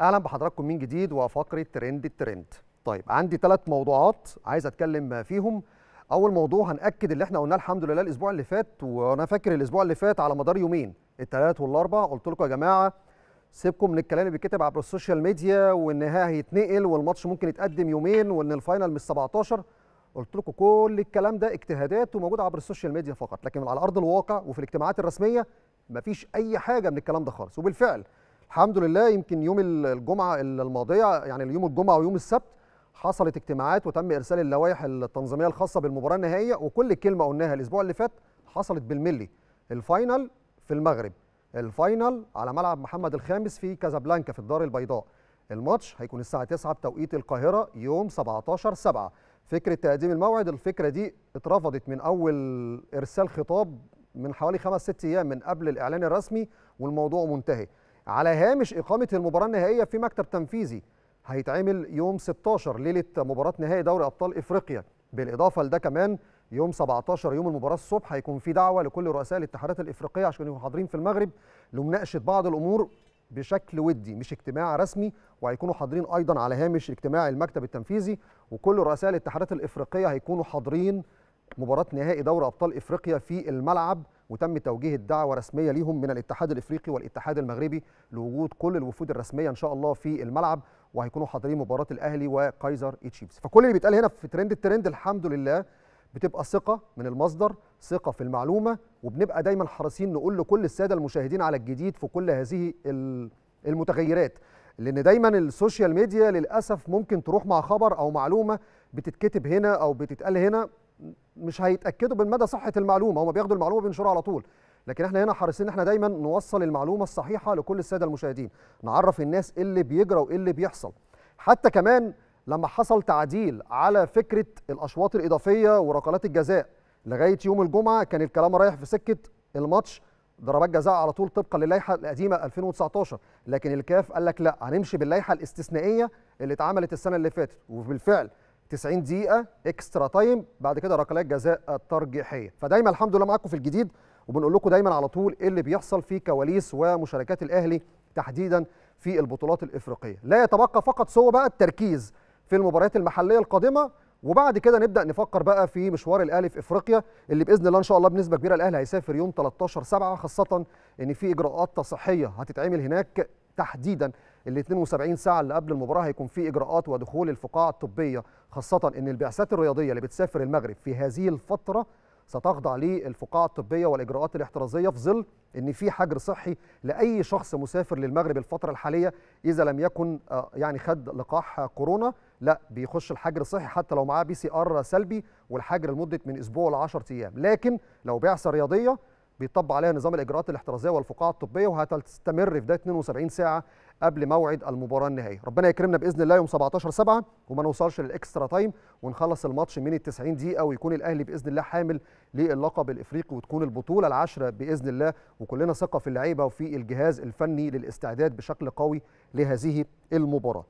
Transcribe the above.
اهلا بحضراتكم من جديد وفقره ترند الترند طيب عندي ثلاث موضوعات عايز اتكلم فيهم اول موضوع هناكد اللي احنا قلناه الحمد لله الاسبوع اللي فات وانا فاكر الاسبوع اللي فات على مدار يومين الثلاث والاربع قلت لكم يا جماعه سيبكم من الكلام اللي بيتكتب عبر السوشيال ميديا والنهائي هيتنقل والماتش ممكن يتقدم يومين وان الفاينل مش 17 قلت لكم كل الكلام ده اجتهادات وموجود عبر السوشيال ميديا فقط لكن على ارض الواقع وفي الاجتماعات الرسميه مفيش اي حاجه من الكلام ده خالص وبالفعل الحمد لله يمكن يوم الجمعه الماضيه يعني يوم الجمعه ويوم السبت حصلت اجتماعات وتم ارسال اللوائح التنظيميه الخاصه بالمباراه النهائيه وكل كلمه قلناها الاسبوع اللي فات حصلت بالملي الفاينل في المغرب الفاينل على ملعب محمد الخامس في كازابلانكا في الدار البيضاء الماتش هيكون الساعه 9 بتوقيت القاهره يوم 17 7 فكره تقديم الموعد الفكره دي اترفضت من اول ارسال خطاب من حوالي خمس ست ايام من قبل الاعلان الرسمي والموضوع منتهي على هامش إقامة المباراة النهائية في مكتب تنفيذي هيتعمل يوم 16 ليلة مباراة نهائي دوري أبطال إفريقيا بالإضافة لده كمان يوم 17 يوم المباراة الصبح هيكون في دعوة لكل رؤساء الاتحادات الإفريقية عشان يبقوا حاضرين في المغرب لمناقشة بعض الأمور بشكل ودي مش اجتماع رسمي وهيكونوا حاضرين ايضا على هامش اجتماع المكتب التنفيذي وكل رؤساء الاتحادات الافريقيه هيكونوا حاضرين مباراة نهائي دوري أبطال إفريقيا في الملعب وتم توجيه الدعوة رسمية ليهم من الاتحاد الإفريقي والاتحاد المغربي لوجود كل الوفود الرسمية إن شاء الله في الملعب وهيكونوا حاضرين مباراة الأهلي وكايزر تشيفز فكل اللي بيتقال هنا في ترند الترند الحمد لله بتبقى ثقة من المصدر ثقة في المعلومة وبنبقى دايما حريصين نقول لكل السادة المشاهدين على الجديد في كل هذه المتغيرات لان دايما السوشيال ميديا للاسف ممكن تروح مع خبر او معلومه بتتكتب هنا او بتتقال هنا مش هيتاكدوا من مدى صحه المعلومه هم بياخدوا المعلومه بينشروها على طول لكن احنا هنا حريصين ان احنا دايما نوصل المعلومه الصحيحه لكل الساده المشاهدين نعرف الناس ايه اللي بيجرى وايه اللي بيحصل حتى كمان لما حصل تعديل على فكره الاشواط الاضافيه وركلات الجزاء لغايه يوم الجمعه كان الكلام رايح في سكه الماتش ضربات جزاء على طول طبقا للائحه القديمه 2019 لكن الكاف قال لك لا هنمشي باللائحه الاستثنائيه اللي اتعملت السنه اللي فاتت وبالفعل 90 دقيقه اكسترا تايم بعد كده ركلات جزاء الترجيحيه فدايما الحمد لله معاكم في الجديد وبنقول لكم دايما على طول ايه اللي بيحصل في كواليس ومشاركات الاهلي تحديدا في البطولات الافريقيه لا يتبقى فقط سوى بقى التركيز في المباريات المحليه القادمه وبعد كده نبدا نفكر بقى في مشوار الاهلي في افريقيا اللي باذن الله ان شاء الله بنسبه كبيره الاهلي هيسافر يوم 13 7 خاصه ان في اجراءات تصحيه هتتعمل هناك تحديدا ال 72 ساعه اللي قبل المباراه هيكون في اجراءات ودخول الفقاعه الطبيه خاصه ان البعثات الرياضيه اللي بتسافر المغرب في هذه الفتره ستخضع للفقاعه الطبيه والاجراءات الاحترازيه في ظل ان في حجر صحي لاي شخص مسافر للمغرب الفتره الحاليه اذا لم يكن آه، يعني خد لقاح كورونا لا بيخش الحجر الصحي حتى لو معاه بي سي ار سلبي والحجر لمده من اسبوع ل 10 ايام لكن لو بعثه رياضيه بيطبق عليها نظام الاجراءات الاحترازيه والفقاعه الطبيه وهتستمر في ده 72 ساعه قبل موعد المباراه النهائيه ربنا يكرمنا باذن الله يوم 17 7 وما نوصلش للاكسترا تايم ونخلص الماتش من ال 90 دقيقه ويكون الاهلي باذن الله حامل للقب الافريقي وتكون البطوله العاشره باذن الله وكلنا ثقه في اللعيبه وفي الجهاز الفني للاستعداد بشكل قوي لهذه المباراه